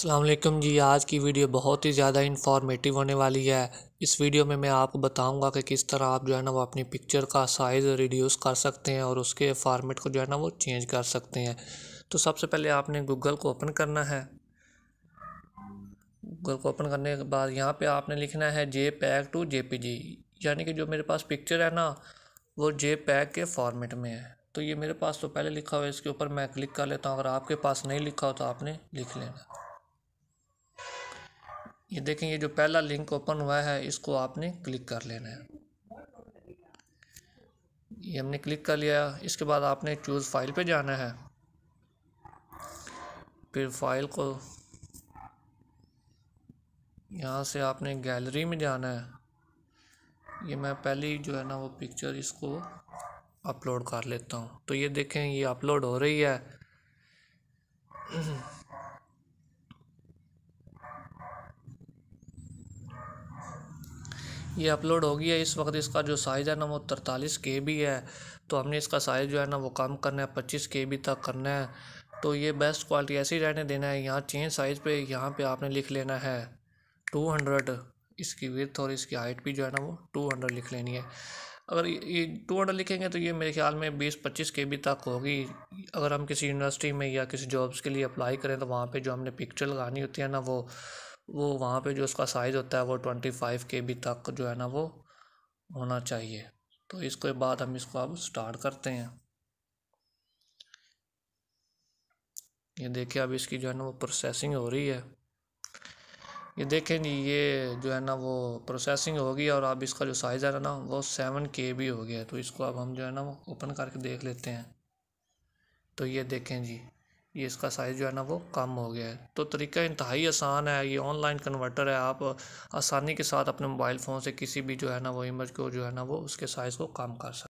अल्लाम जी आज की वीडियो बहुत ही ज़्यादा इन्फॉर्मेटिव होने वाली है इस वीडियो में मैं आपको बताऊंगा कि किस तरह आप जो है ना वो अपनी पिक्चर का साइज़ रिड्यूस कर सकते हैं और उसके फॉर्मेट को जो है ना वो चेंज कर सकते हैं तो सबसे पहले आपने गूगल को ओपन करना है गूगल को ओपन करने के बाद यहाँ पर आपने लिखना है जे पैक टू जे यानी कि जो मेरे पास पिक्चर है ना वो जे पैक के फॉर्मेट में है तो ये मेरे पास तो पहले लिखा हुआ है इसके ऊपर मैं क्लिक कर लेता हूँ अगर आपके पास नहीं लिखा हो तो आपने लिख लेना ये देखें ये जो पहला लिंक ओपन हुआ है इसको आपने क्लिक कर लेना है ये हमने क्लिक कर लिया इसके बाद आपने चूज़ फाइल पे जाना है फिर फाइल को यहाँ से आपने गैलरी में जाना है ये मैं पहली जो है ना वो पिक्चर इसको अपलोड कर लेता हूँ तो ये देखें ये अपलोड हो रही है ये अपलोड हो गया इस वक्त इसका जो साइज़ है ना वो तरतालीस के बी है तो हमने इसका साइज़ जो है ना वो कम करना है पच्चीस के बी तक करना है तो ये बेस्ट क्वालिटी ऐसी रहने देना है यहाँ चेंज साइज़ पे यहाँ पे आपने लिख लेना है टू हंड्रेड इसकी विर्थ और इसकी हाइट भी जो है ना वो टू हंड्रेड लिख लेनी है अगर ये टू हंड्रेड लिखेंगे तो ये मेरे ख्याल में बीस पच्चीस के बी तक होगी अगर हम किसी यूनिवर्सिटी में या किसी जॉब्स के लिए अप्लाई करें तो वहाँ पर जो हमने पिक्चर लगानी होती है ना वो वो वहाँ पे जो उसका साइज़ होता है वो ट्वेंटी फाइव के बी तक जो है ना वो होना चाहिए तो इसके बाद हम इसको अब स्टार्ट करते हैं ये देखिए अब इसकी जो है ना वो प्रोसेसिंग हो रही है ये देखें जी ये जो है ना वो प्रोसेसिंग होगी और अब इसका जो साइज़ है ना वो सेवन के बी हो गया तो इसको अब हम जो है ना वो ओपन करके देख लेते हैं तो ये देखें जी ये इसका साइज़ जो है ना वो कम हो गया है तो तरीका इंतहाई आसान है ये ऑनलाइन कन्वर्टर है आप आसानी के साथ अपने मोबाइल फ़ोन से किसी भी जो है ना वो इमेज को जो है ना वो उसके साइज़ को कम कर सकते